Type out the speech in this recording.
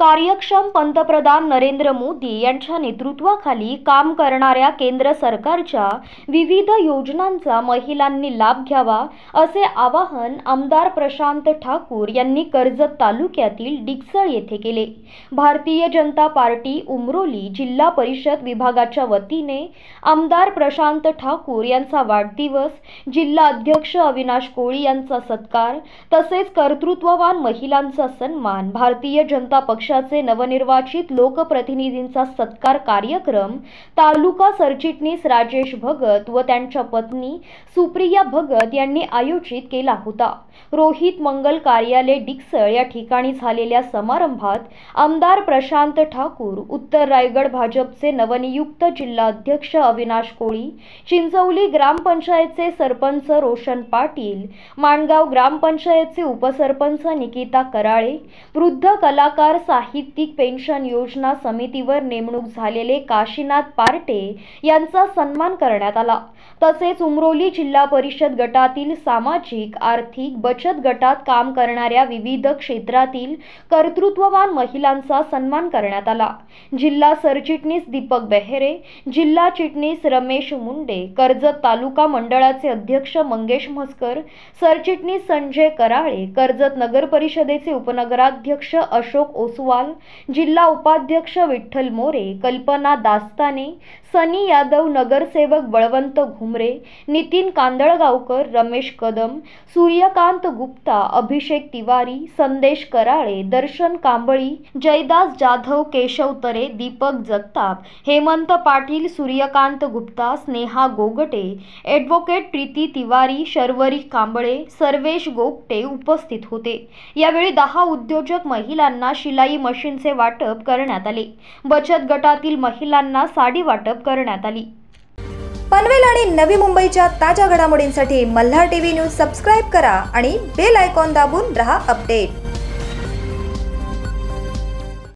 कार्यक्षम पंतप्रधान नरेंद्र मोदी यांच्या नेतृत्वाखाली काम करणाऱ्या केंद्र सरकारच्या विविध योजनांचा महिलांनी लाभ घ्यावा असे आवाहन आमदार प्रशांत ठाकूर यांनी कर्जत तालुक्यातील डिक्सळ येथे केले भारतीय जनता पार्टी उमरोली जिल्हा परिषद विभागाच्या वतीने आमदार प्रशांत ठाकूर यांचा वाढदिवस जिल्हा अध्यक्ष अविनाश कोळी यांचा सत्कार तसेच कर्तृत्ववान महिलांचा सन्मान भारतीय जनता पक्ष पक्षाचे नवनिर्वाचित लोकप्रतिनिधींचा सत्कार कार्यक्रम तालुका सरचिटणीस राजेश भगत व त्यांच्या पत्नी सुप्रिया भगत यांनी आयोजित केला होता रोहित मंगल कार्यालय डिक्सळ या ठिकाणी झालेल्या समारंभात आमदार प्रशांत ठाकूर उत्तर रायगड भाजपचे नवनियुक्त जिल्हाध्यक्ष अविनाश कोळी चिंचवली ग्रामपंचायतचे सरपंच रोशन पाटील माणगाव ग्रामपंचायतचे उपसरपंच निकिता कराळे वृद्ध कलाकार साहित्यिक पेन्शन योजना समितीवर नेमणूक झालेले काशीनाथ पार्टे यांचा सन्मान करण्यात आला तसेच उमरोली जिल्हा परिषद गटातील सामाजिक आर्थिक बचत गटात काम करणाऱ्या विविध क्षेत्रातील कर्तृत्ववान महिलांचा सन्मान करण्यात आला जिल्हा सरचिटणीस दीपक बेहेरे जिल्हा चिटणीस रमेश मुंडे कर्जत तालुका मंडळाचे अध्यक्ष मंगेश म्हसकर सरचिटणीस संजय कराळे कर्जत नगर परिषदेचे उपनगराध्यक्ष अशोक ओसवा अहवाल जिल्हा उपाध्यक्ष विठ्ठल मोरे कल्पना दास्ताने सनी यादव नगरसेवक बळवंत घुमरे नितीन कांदळगावकर रमेश कदम सूर्यकांत गुप्ता अभिषेक तिवारी संदेश कराळे दर्शन कांबळी जयदास जाधव केशव तरे दीपक जगताप हेमंत पाटील सूर्यकांत गुप्ता स्नेहा गोगटे ॲडव्होकेट प्रीती तिवारी शर्वरी कांबळे सर्वेश गोगटे उपस्थित होते यावेळी दहा उद्योजक महिलांना शिलाई मशीनचे वाटप करण्यात आले बचत गटातील महिलांना साडी वाटप करण्यात आली पनवेल आणि नवी मुंबईच्या ताज्या घडामोडींसाठी मल्हार टीव्ही न्यूज सबस्क्राईब करा आणि बेल आयकॉन दाबून रहा अपडेट